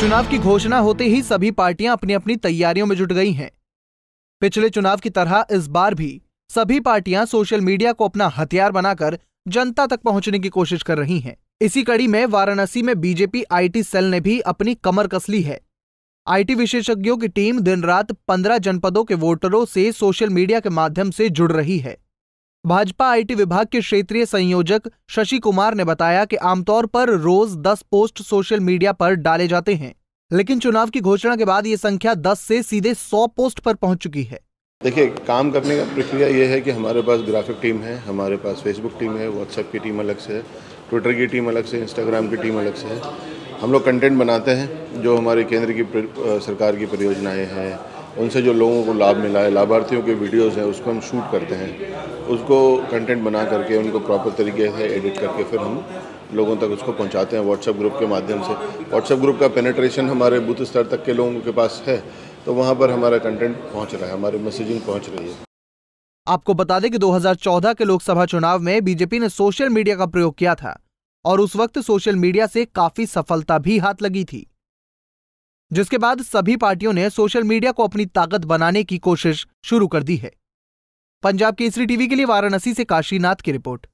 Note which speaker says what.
Speaker 1: चुनाव की घोषणा होते ही सभी पार्टियां अपनी अपनी तैयारियों में जुट गई हैं पिछले चुनाव की तरह इस बार भी सभी पार्टियां सोशल मीडिया को अपना हथियार बनाकर जनता तक पहुंचने की कोशिश कर रही हैं इसी कड़ी में वाराणसी में बीजेपी आईटी सेल ने भी अपनी कमर कस ली है आईटी विशेषज्ञों की टीम दिन रात पंद्रह जनपदों के वोटरों से सोशल मीडिया के माध्यम से जुड़ रही है भाजपा आईटी विभाग के क्षेत्रीय संयोजक शशि कुमार ने बताया कि आमतौर पर रोज 10 पोस्ट सोशल मीडिया पर डाले जाते हैं लेकिन चुनाव की घोषणा के बाद ये संख्या 10 से सीधे 100 पोस्ट पर पहुंच चुकी है
Speaker 2: देखिए काम करने का प्रक्रिया ये है कि हमारे पास ग्राफिक टीम है हमारे पास फेसबुक टीम है व्हाट्सएप की टीम अलग से है ट्विटर की टीम अलग से इंस्टाग्राम की टीम अलग से है हम लोग कंटेंट बनाते हैं जो हमारे केंद्र की सरकार की परियोजनाएँ हैं उनसे जो लोगों को लाभ मिला है लाभार्थियों के वीडियोस हैं उसको हम शूट करते हैं उसको कंटेंट बना करके उनको प्रॉपर तरीके से एडिट करके फिर हम लोगों तक उसको पहुंचाते हैं व्हाट्सएप ग्रुप के माध्यम से व्हाट्सएप ग्रुप का पेनेट्रेशन हमारे बूथ स्तर तक के लोगों के पास है तो वहाँ पर हमारा कंटेंट पहुँच रहा है हमारी मैसेजिंग पहुँच रही है
Speaker 1: आपको बता दें कि 2014 के लोकसभा चुनाव में बीजेपी ने सोशल मीडिया का प्रयोग किया था और उस वक्त सोशल मीडिया से काफी सफलता भी हाथ लगी थी जिसके बाद सभी पार्टियों ने सोशल मीडिया को अपनी ताकत बनाने की कोशिश शुरू कर दी है पंजाब केसरी टीवी के लिए वाराणसी से काशीनाथ की रिपोर्ट